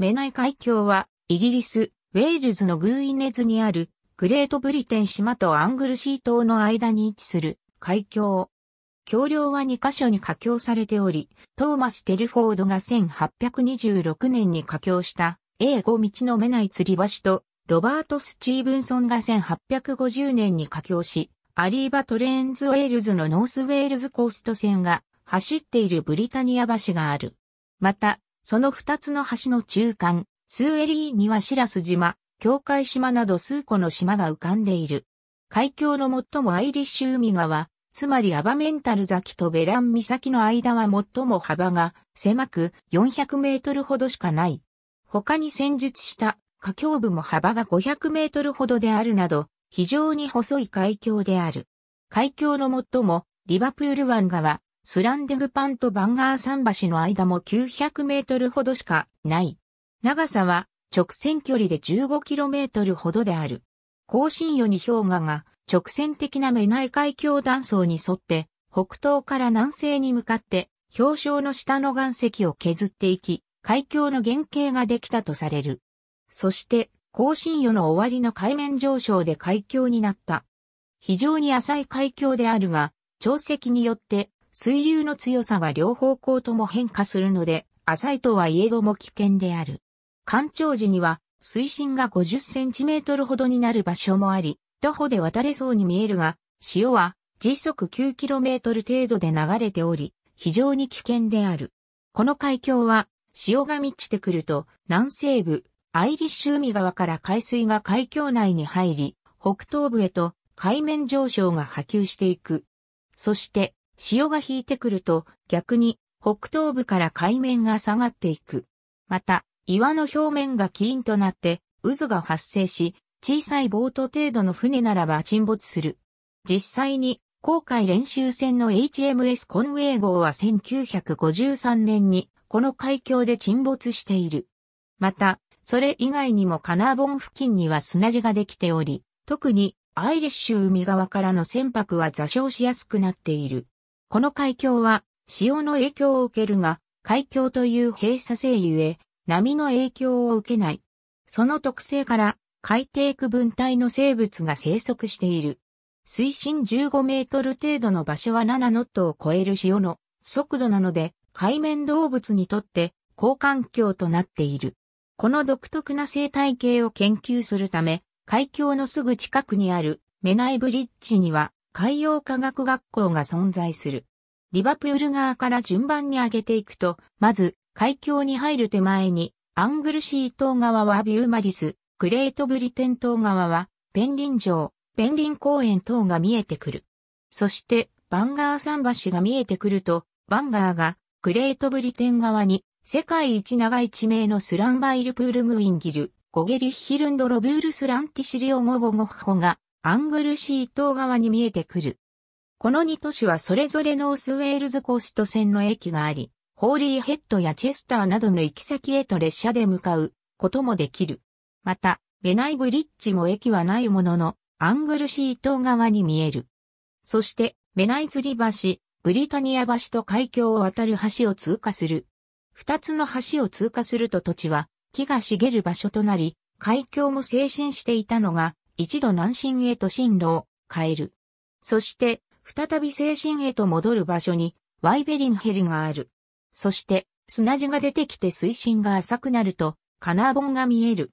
メナイ海峡は、イギリス、ウェールズのグーイネズにある、グレートブリテン島とアングルシー島の間に位置する海峡。橋梁は2カ所に架橋されており、トーマス・テルフォードが1826年に架橋した A5 道のメナイ吊り橋と、ロバート・スチーブンソンが1850年に架橋し、アリーバ・トレーンズ・ウェールズのノースウェールズコースト線が走っているブリタニア橋がある。また、その二つの橋の中間、スーエリーにはシラス島、境界島など数個の島が浮かんでいる。海峡の最もアイリッシュ海側、つまりアバメンタル崎とベラン岬の間は最も幅が狭く400メートルほどしかない。他に戦術した下峡部も幅が500メートルほどであるなど、非常に細い海峡である。海峡の最もリバプール湾側、スランデグパンとバンガー桟橋の間も900メートルほどしかない。長さは直線距離で1 5トルほどである。高深夜に氷河が直線的な目内海峡断層に沿って北東から南西に向かって氷床の下の岩石を削っていき、海峡の原型ができたとされる。そして、高深夜の終わりの海面上昇で海峡になった。非常に浅い海峡であるが、潮汐によって水流の強さは両方向とも変化するので、浅いとはいえども危険である。干潮時には、水深が50センチメートルほどになる場所もあり、徒歩で渡れそうに見えるが、潮は時速9トル程度で流れており、非常に危険である。この海峡は、潮が満ちてくると、南西部、アイリッシュ海側から海水が海峡内に入り、北東部へと海面上昇が波及していく。そして、潮が引いてくると逆に北東部から海面が下がっていく。また、岩の表面がキーンとなって渦が発生し、小さいボート程度の船ならば沈没する。実際に、航海練習船の HMS コンウェイ号は1953年にこの海峡で沈没している。また、それ以外にもカナーボン付近には砂地ができており、特にアイリッシュ海側からの船舶は座礁しやすくなっている。この海峡は潮の影響を受けるが、海峡という閉鎖性ゆえ、波の影響を受けない。その特性から海底区分体の生物が生息している。水深15メートル程度の場所は7ノットを超える潮の速度なので、海面動物にとって好環境となっている。この独特な生態系を研究するため、海峡のすぐ近くにあるメナイブリッジには海洋科学学校が存在する。リバプール側から順番に上げていくと、まず、海峡に入る手前に、アングルシー島側はビューマリス、グレートブリテン島側は、ペンリン城、ペンリン公園等が見えてくる。そして、バンガー桟橋が見えてくると、バンガーが、グレートブリテン側に、世界一長い地名のスランバイルプールグウィンギル、ゴゲリヒルンドロブールスランティシリオモゴゴホがアングルシー島側に見えてくる。この2都市はそれぞれノースウェールズコースト線の駅があり、ホーリーヘッドやチェスターなどの行き先へと列車で向かうこともできる。また、ベナイブリッジも駅はないものの、アングルシー島側に見える。そして、ベナイ釣り橋、ブリタニア橋と海峡を渡る橋を通過する。二つの橋を通過すると土地は木が茂る場所となり、海峡も精神していたのが一度南進へと進路を変える。そして、再び精神へと戻る場所に、ワイベリンヘリがある。そして、砂地が出てきて水深が浅くなると、カナーボンが見える。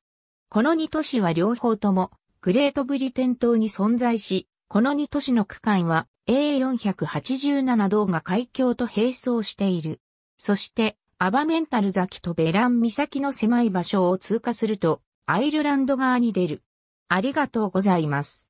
この2都市は両方とも、グレートブリテン島に存在し、この2都市の区間は A487 道が海峡と並走している。そして、アバメンタル崎とベラン岬の狭い場所を通過すると、アイルランド側に出る。ありがとうございます。